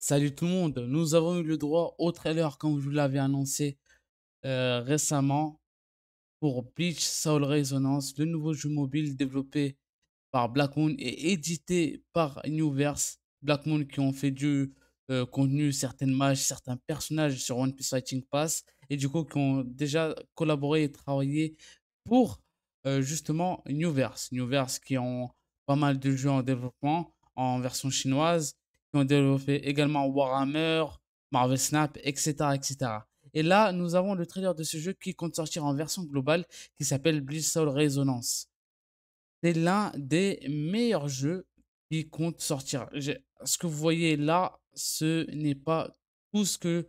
Salut tout le monde, nous avons eu le droit au trailer comme je vous l'avais annoncé euh, récemment pour Bleach Soul Resonance, le nouveau jeu mobile développé par Black Moon et édité par Newverse. Black Moon qui ont fait du euh, contenu, certaines mages, certains personnages sur One Piece Fighting Pass et du coup qui ont déjà collaboré et travaillé pour euh, justement Newverse. Newverse qui ont pas mal de jeux en développement en version chinoise ont développé également Warhammer, Marvel Snap, etc., etc. Et là, nous avons le trailer de ce jeu qui compte sortir en version globale qui s'appelle blue Soul Resonance. C'est l'un des meilleurs jeux qui compte sortir. Ce que vous voyez là, ce n'est pas tout ce, que,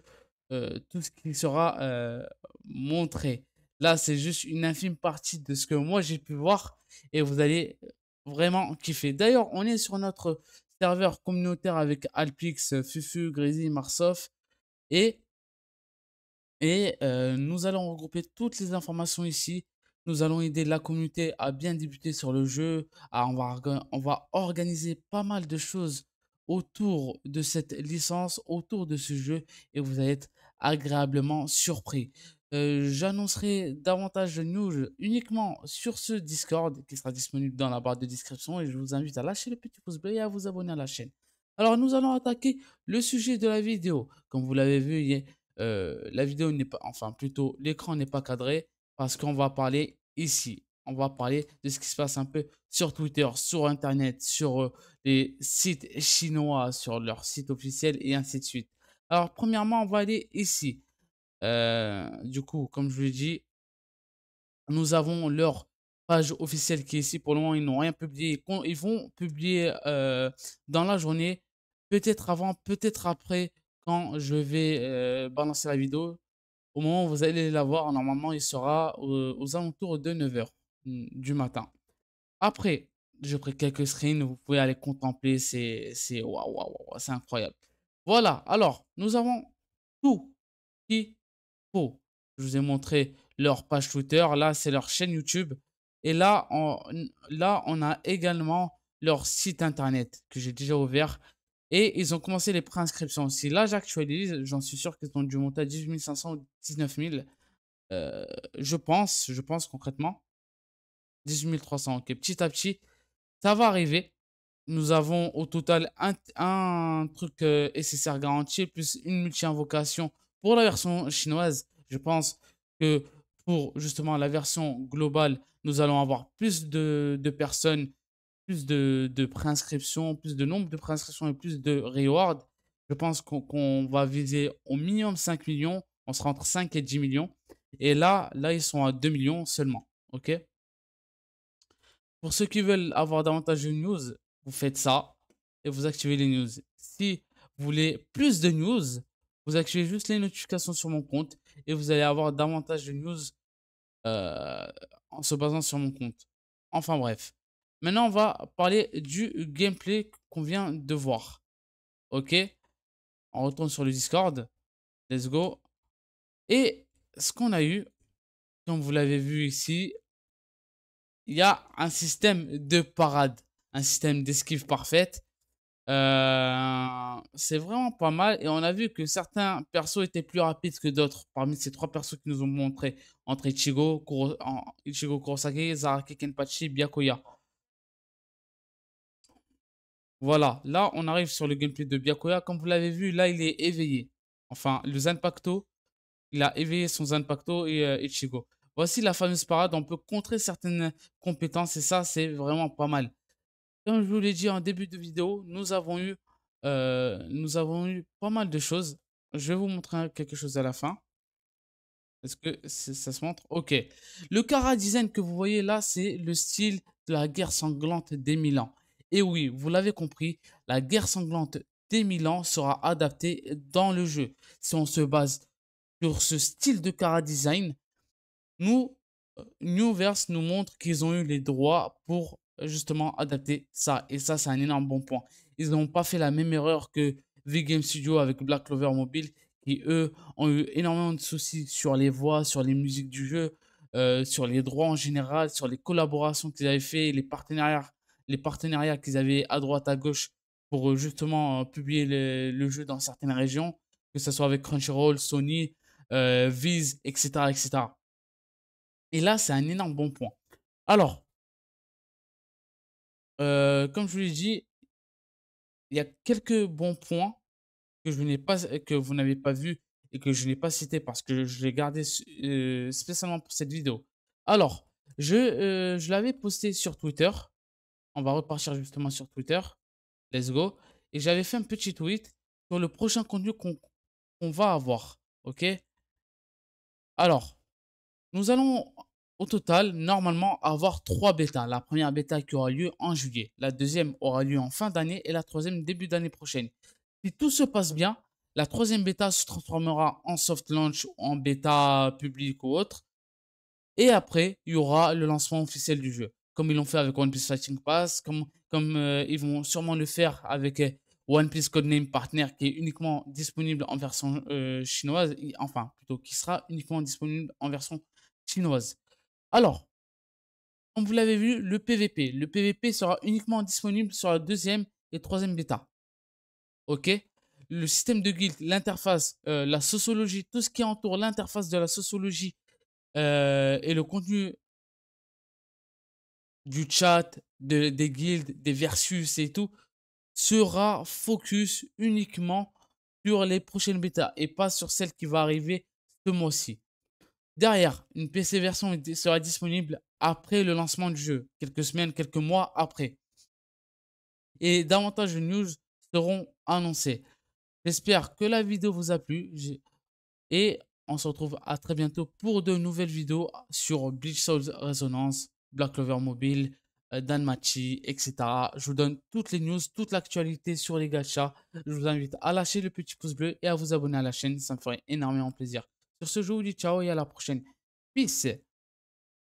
euh, tout ce qui sera euh, montré. Là, c'est juste une infime partie de ce que moi j'ai pu voir et vous allez vraiment kiffer. D'ailleurs, on est sur notre serveur communautaire avec Alpix, Fufu, Grezi, Marsof et, et euh, nous allons regrouper toutes les informations ici. Nous allons aider la communauté à bien débuter sur le jeu. Ah, on, on va organiser pas mal de choses autour de cette licence, autour de ce jeu et vous allez être agréablement surpris. Euh, j'annoncerai davantage de news uniquement sur ce Discord qui sera disponible dans la barre de description et je vous invite à lâcher le petit pouce bleu et à vous abonner à la chaîne. Alors nous allons attaquer le sujet de la vidéo. Comme vous l'avez vu, euh, la vidéo n'est pas, enfin plutôt l'écran n'est pas cadré parce qu'on va parler ici. On va parler de ce qui se passe un peu sur Twitter, sur Internet, sur euh, les sites chinois, sur leur site officiel et ainsi de suite. Alors premièrement, on va aller ici. Euh, du coup, comme je l'ai dit, nous avons leur page officielle qui est ici. Pour le moment, ils n'ont rien publié. Ils vont publier euh, dans la journée, peut-être avant, peut-être après, quand je vais euh, balancer la vidéo. Au moment où vous allez la voir, normalement, il sera aux, alentours de 9h hmm, du matin. Après, j'ai pris quelques screens, vous pouvez aller contempler, c'est c'est incroyable. Voilà, alors, nous avons tout qui je vous ai montré leur page Twitter, là c'est leur chaîne YouTube. Et là on, là, on a également leur site internet que j'ai déjà ouvert. Et ils ont commencé les préinscriptions aussi. Là, j'actualise, j'en suis sûr qu'ils ont dû monter à 18 500 ou 19 000. je pense, je pense concrètement. 18 300, ok. Petit à petit, ça va arriver. Nous avons au total un, truc euh, SSR garanti, plus une multi-invocation pour la version chinoise, je pense que pour justement la version globale, nous allons avoir plus de, personnes, plus de, de, préinscriptions, plus de nombre de préinscriptions et plus de rewards. Je pense qu'on va viser au minimum 5 millions. On sera entre 5 et 10 millions. Et là, là, ils sont à 2 millions seulement. OK Pour ceux qui veulent avoir davantage de news, vous faites ça et vous activez les news. Si vous voulez plus de news, vous activez juste les notifications sur mon compte et vous allez avoir davantage de news euh, en se basant sur mon compte. Enfin bref. Maintenant, on va parler du gameplay qu'on vient de voir. Ok On retourne sur le Discord. Let's go. Et ce qu'on a eu, comme vous l'avez vu ici, il y a un système de parade, un système d'esquive parfaite euh, c'est vraiment pas mal. Et on a vu que certains persos étaient plus rapides que d'autres. Parmi ces trois persos qui nous ont montré, entre Ichigo, Kuro, Ichigo Kurosaki, Zaraki Kenpachi, Byakuya. Voilà, là on arrive sur le gameplay de Byakuya. Comme vous l'avez vu, là il est éveillé. Enfin, le Zanpakuto, il a éveillé son Zanpakuto et euh, Ichigo. Voici la fameuse parade, on peut contrer certaines compétences et ça c'est vraiment pas mal. Comme je vous l'ai dit en début de vidéo, nous avons eu, euh, nous avons eu pas mal de choses. Je vais vous montrer quelque chose à la fin. Est-ce que ça se montre Ok. Le Cara Design que vous voyez là, c'est le style de la guerre sanglante des mille ans Et oui, vous l'avez compris, la guerre sanglante des mille ans sera adaptée dans le jeu. Si on se base sur ce style de Cara Design, nous, euh, Newverse nous montre qu'ils ont eu les droits pour justement adapter ça. Et ça, c'est un énorme bon point. Ils n'ont pas fait la même erreur que Vgame game Studio avec Black Clover Mobile, qui eux ont eu énormément de soucis sur les voix, sur les musiques du jeu, euh, sur les droits en général, sur les collaborations qu'ils avaient fait, les partenariats, les partenariats qu'ils avaient à droite, à gauche pour euh, justement euh, publier le, jeu dans certaines régions, que ce soit avec Crunchyroll, Sony, Viz, etc., etc. Et là, c'est un énorme bon point. Alors, euh, comme je vous l'ai dit, il y a quelques bons points que, je n'ai pas, euh, que vous n'avez pas vus et que je n'ai pas cité parce que je l'ai gardé euh, spécialement pour cette vidéo. Alors, je, je l'avais posté sur Twitter. On va repartir justement sur Twitter. Let's go. Et j'avais fait un petit tweet sur le prochain contenu qu'on va avoir. Ok Alors, nous allons au total, normalement, avoir trois bêtas. La première bêta qui aura lieu en juillet, la deuxième aura lieu en fin d'année et la troisième début d'année prochaine. Si tout se passe bien, la troisième bêta se transformera en soft launch, ou en bêta public ou autre. Et après, il y aura le lancement officiel du jeu, comme ils l'ont fait avec One Piece Fighting Pass, comme, euh, ils vont sûrement le faire avec euh, One Piece Codename Partner, qui est uniquement disponible en version euh, chinoise, enfin plutôt qui sera uniquement disponible en version chinoise. Alors, comme vous l'avez vu, le PVP. Le PVP sera uniquement disponible sur la deuxième et troisième bêta. Ok Le système de guild, l'interface, euh, la sociologie, tout ce qui entoure l'interface de la sociologie euh, et le contenu du chat, des guilds, des versus et tout, sera focus uniquement sur les prochaines bêtas et pas sur celle qui va arriver ce mois-ci. Derrière, une PC version sera disponible après le lancement du jeu, quelques semaines, quelques mois après. Et davantage de news seront annoncées. J'espère que la vidéo vous a plu et on se retrouve à très bientôt pour de nouvelles vidéos sur Bleach Souls Resonance, Black Clover Mobile, euh, Danmachi, etc. Je vous donne toutes les news, toute l'actualité sur les gachas. Je vous invite à lâcher le petit pouce bleu et à vous abonner à la chaîne, ça me ferait énormément plaisir. Sur ce, je vous dis ciao et à la prochaine. Peace